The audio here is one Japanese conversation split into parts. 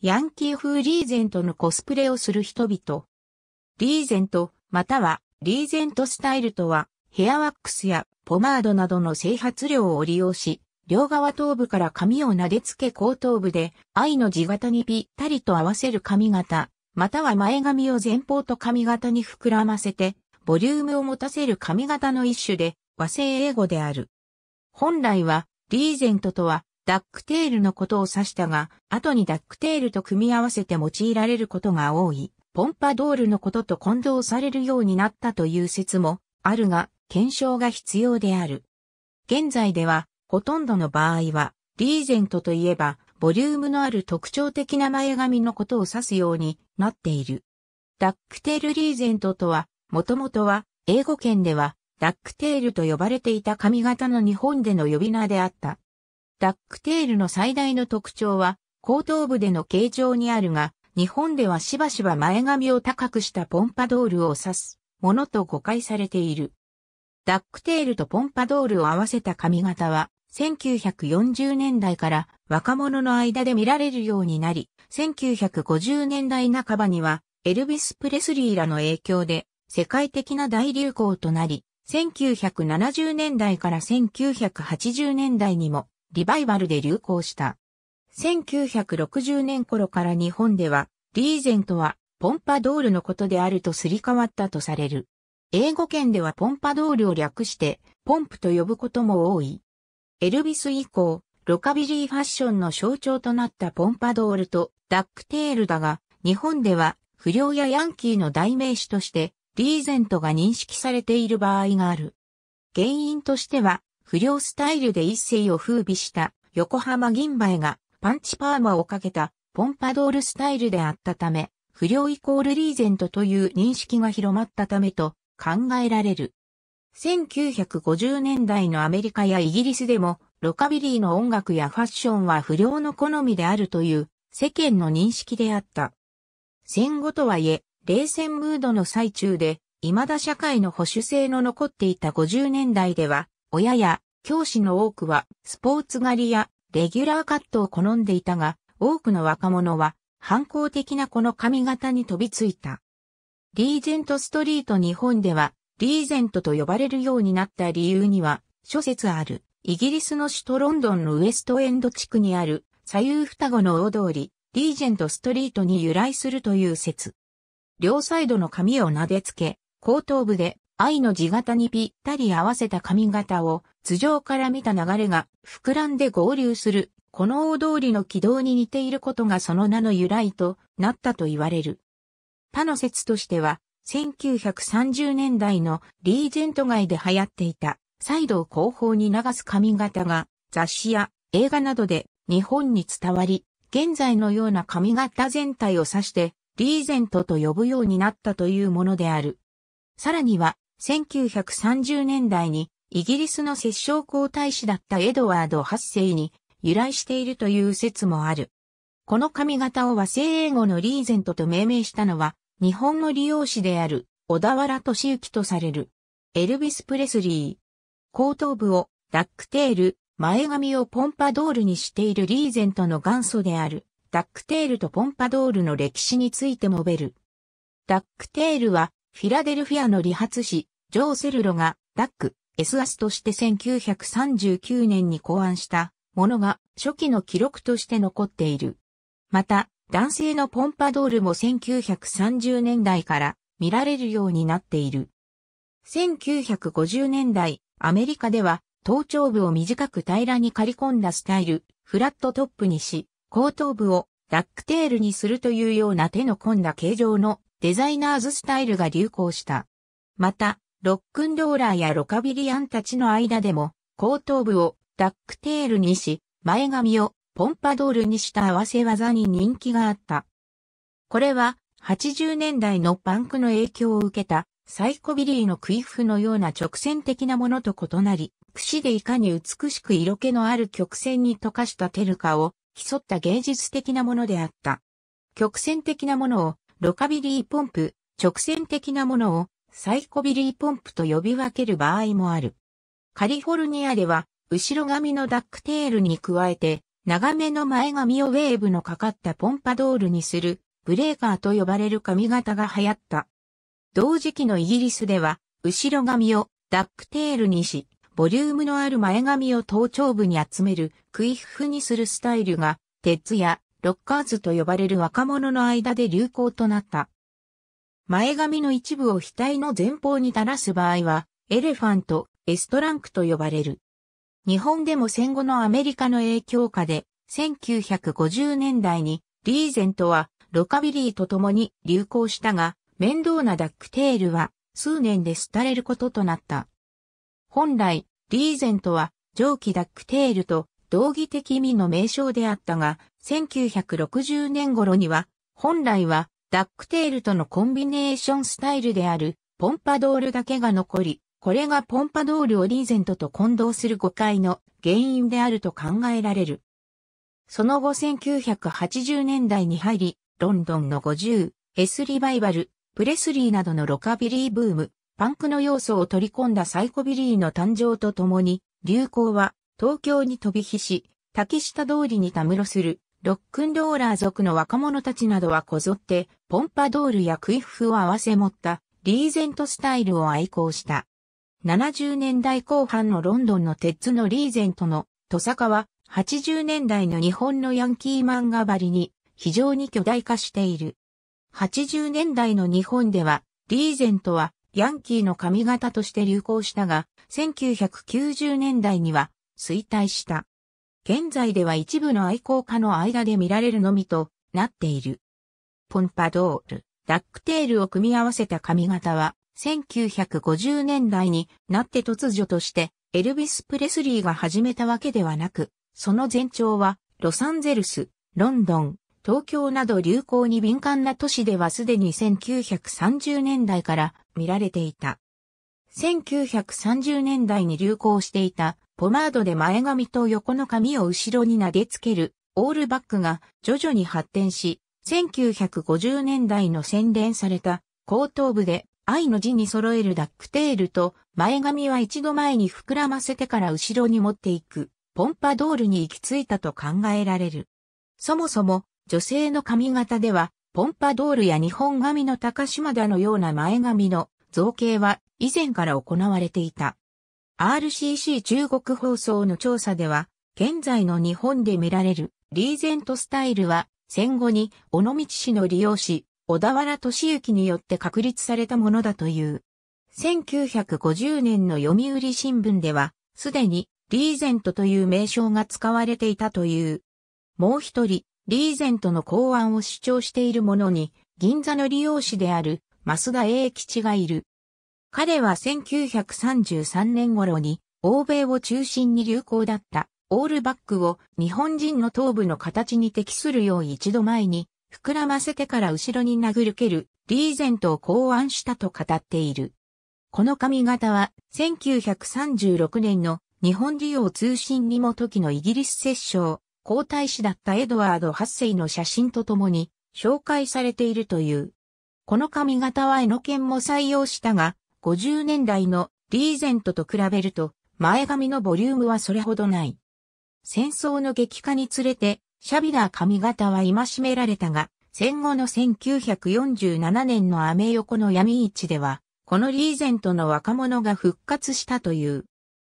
ヤンキー風リーゼントのコスプレをする人々。リーゼント、またはリーゼントスタイルとは、ヘアワックスやポマードなどの整髪料を利用し、両側頭部から髪を撫でつけ後頭部で愛の字型にぴったりと合わせる髪型、または前髪を前方と髪型に膨らませて、ボリュームを持たせる髪型の一種で、和製英語である。本来は、リーゼントとは、ダックテールのことを指したが、後にダックテールと組み合わせて用いられることが多い、ポンパドールのことと混同されるようになったという説もあるが、検証が必要である。現在では、ほとんどの場合は、リーゼントといえば、ボリュームのある特徴的な前髪のことを指すようになっている。ダックテールリーゼントとは、もともとは、英語圏では、ダックテールと呼ばれていた髪型の日本での呼び名であった。ダックテールの最大の特徴は、後頭部での形状にあるが、日本ではしばしば前髪を高くしたポンパドールを指すものと誤解されている。ダックテールとポンパドールを合わせた髪型は、1940年代から若者の間で見られるようになり、1950年代半ばには、エルビス・プレスリーらの影響で、世界的な大流行となり、1970年代から1980年代にも、リバイバルで流行した。1960年頃から日本では、リーゼントはポンパドールのことであるとすり替わったとされる。英語圏ではポンパドールを略して、ポンプと呼ぶことも多い。エルビス以降、ロカビリーファッションの象徴となったポンパドールとダックテールだが、日本では不良やヤンキーの代名詞として、リーゼントが認識されている場合がある。原因としては、不良スタイルで一世を風靡した横浜銀梅がパンチパーマをかけたポンパドールスタイルであったため、不良イコールリーゼントという認識が広まったためと考えられる。1950年代のアメリカやイギリスでも、ロカビリーの音楽やファッションは不良の好みであるという世間の認識であった。戦後とはいえ、冷戦ムードの最中で、未だ社会の保守性の残っていた50年代では、親や教師の多くはスポーツ狩りやレギュラーカットを好んでいたが、多くの若者は反抗的なこの髪型に飛びついた。リーゼントストリート日本ではリーゼントと呼ばれるようになった理由には諸説ある。イギリスの首都ロンドンのウエストエンド地区にある左右双子の大通り、リージェントストリートに由来するという説。両サイドの髪を撫でつけ、後頭部で愛の字型にぴったり合わせた髪型を頭上から見た流れが膨らんで合流する、この大通りの軌道に似ていることがその名の由来となったと言われる。他の説としては、1930年代のリージェント街で流行っていた、サイドを後方に流す髪型が雑誌や映画などで日本に伝わり、現在のような髪型全体を指してリーゼントと呼ぶようになったというものである。さらには、1930年代にイギリスの摂政皇太子だったエドワード8世に由来しているという説もある。この髪型を和製英語のリーゼントと命名したのは、日本の理容師である小田原俊之とされる。エルビス・プレスリー。後頭部をダックテール、前髪をポンパドールにしているリーゼントの元祖である、ダックテールとポンパドールの歴史について述べる。ダックテールはフィラデルフィアの理髪師、ジョー・セルロが、ダック、S アスとして1939年に考案したものが初期の記録として残っている。また、男性のポンパドールも1930年代から見られるようになっている。1950年代、アメリカでは頭頂部を短く平らに刈り込んだスタイル、フラットトップにし、後頭部をダックテールにするというような手の込んだ形状のデザイナーズスタイルが流行した。また、ロックンローラーやロカビリアンたちの間でも、後頭部をダックテールにし、前髪をポンパドールにした合わせ技に人気があった。これは、80年代のパンクの影響を受けた、サイコビリーのクイフのような直線的なものと異なり、櫛でいかに美しく色気のある曲線に溶かしたテルカを競った芸術的なものであった。曲線的なものをロカビリーポンプ、直線的なものをサイコビリーポンプと呼び分ける場合もある。カリフォルニアでは、後ろ髪のダックテールに加えて、長めの前髪をウェーブのかかったポンパドールにする、ブレーカーと呼ばれる髪型が流行った。同時期のイギリスでは、後ろ髪をダックテールにし、ボリュームのある前髪を頭頂部に集めるクイッフにするスタイルが、鉄やロッカーズと呼ばれる若者の間で流行となった。前髪の一部を額の前方に垂らす場合は、エレファント、エストランクと呼ばれる。日本でも戦後のアメリカの影響下で、1950年代にリーゼントはロカビリーと共に流行したが、面倒なダックテールは数年で廃れることとなった。本来、リーゼントは蒸気ダックテールと道義的意味の名称であったが、1960年頃には、本来はダックテールとのコンビネーションスタイルであるポンパドールだけが残り、これがポンパドールをリーゼントと混同する誤解の原因であると考えられる。その後1980年代に入り、ロンドンの 50S リバイバル、プレスリーなどのロカビリーブーム、パンクの要素を取り込んだサイコビリーの誕生とともに、流行は東京に飛び火し、竹下通りにたむろする、ロックンローラー族の若者たちなどはこぞって、ポンパドールやクイッフを合わせ持った、リーゼントスタイルを愛好した。70年代後半のロンドンの鉄のリーゼントのトサカは80年代の日本のヤンキー漫画張りに非常に巨大化している。80年代の日本ではリーゼントはヤンキーの髪型として流行したが1990年代には衰退した。現在では一部の愛好家の間で見られるのみとなっている。ポンパドール、ダックテールを組み合わせた髪型は、1950年代になって突如として、エルビス・プレスリーが始めたわけではなく、その前兆は、ロサンゼルス、ロンドン、東京など流行に敏感な都市ではすでに1930年代から見られていた。1930年代に流行していたポマードで前髪と横の髪を後ろに投げつける、オールバックが徐々に発展し、1950年代の洗練された後頭部で愛の字に揃えるダックテールと前髪は一度前に膨らませてから後ろに持っていくポンパドールに行き着いたと考えられる。そもそも女性の髪型ではポンパドールや日本髪の高島田のような前髪の造形は以前から行われていた。RCC 中国放送の調査では、現在の日本で見られるリーゼントスタイルは、戦後に尾道市の利用し、小田原俊之によって確立されたものだという。1950年の読売新聞では、すでにリーゼントという名称が使われていたという。もう一人、リーゼントの考案を主張している者に、銀座の利用士である増田英吉がいる。彼は1933年頃に欧米を中心に流行だったオールバックを日本人の頭部の形に適するよう一度前に膨らませてから後ろに殴るけるリーゼントを考案したと語っている。この髪型は1936年の日本利用通信にも時のイギリス摂政、皇太子だったエドワード8世の写真とともに紹介されているという。この髪型はエノケンも採用したが、50年代のリーゼントと比べると、前髪のボリュームはそれほどない。戦争の激化につれて、シャビなー髪型は今占められたが、戦後の1947年のアメ横の闇市では、このリーゼントの若者が復活したという。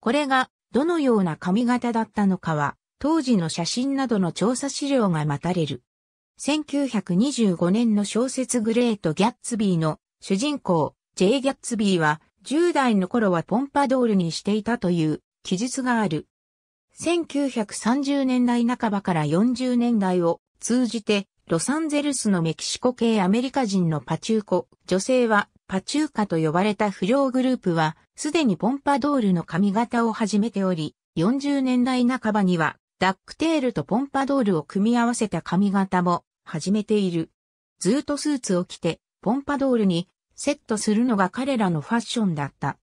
これが、どのような髪型だったのかは、当時の写真などの調査資料が待たれる。1925年の小説グレート・ギャッツビーの主人公、J. ギャッツビーは、10代の頃はポンパドールにしていたという記述がある。1930年代半ばから40年代を通じて、ロサンゼルスのメキシコ系アメリカ人のパチューコ、女性はパチューカと呼ばれた不良グループは、すでにポンパドールの髪型を始めており、40年代半ばには、ダックテールとポンパドールを組み合わせた髪型も始めている。ずっとスーツを着て、ポンパドールにセットするのが彼らのファッションだった。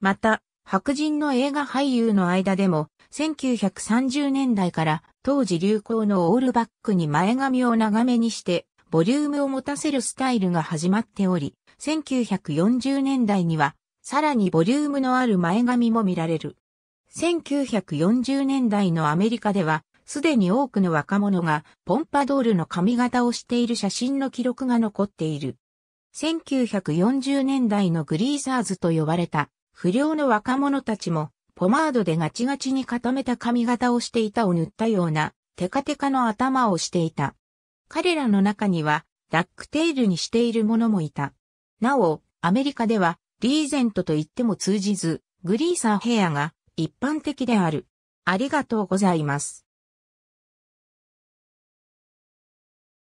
また、白人の映画俳優の間でも、1930年代から当時流行のオールバックに前髪を長めにして、ボリュームを持たせるスタイルが始まっており、1940年代には、さらにボリュームのある前髪も見られる。1940年代のアメリカでは、すでに多くの若者がポンパドールの髪型をしている写真の記録が残っている。1940年代のグリーサーズと呼ばれた不良の若者たちもポマードでガチガチに固めた髪型をしていたを塗ったようなテカテカの頭をしていた。彼らの中にはダックテールにしている者もいた。なお、アメリカではリーゼントと言っても通じず、グリーサーヘアが一般的である。ありがとうございます。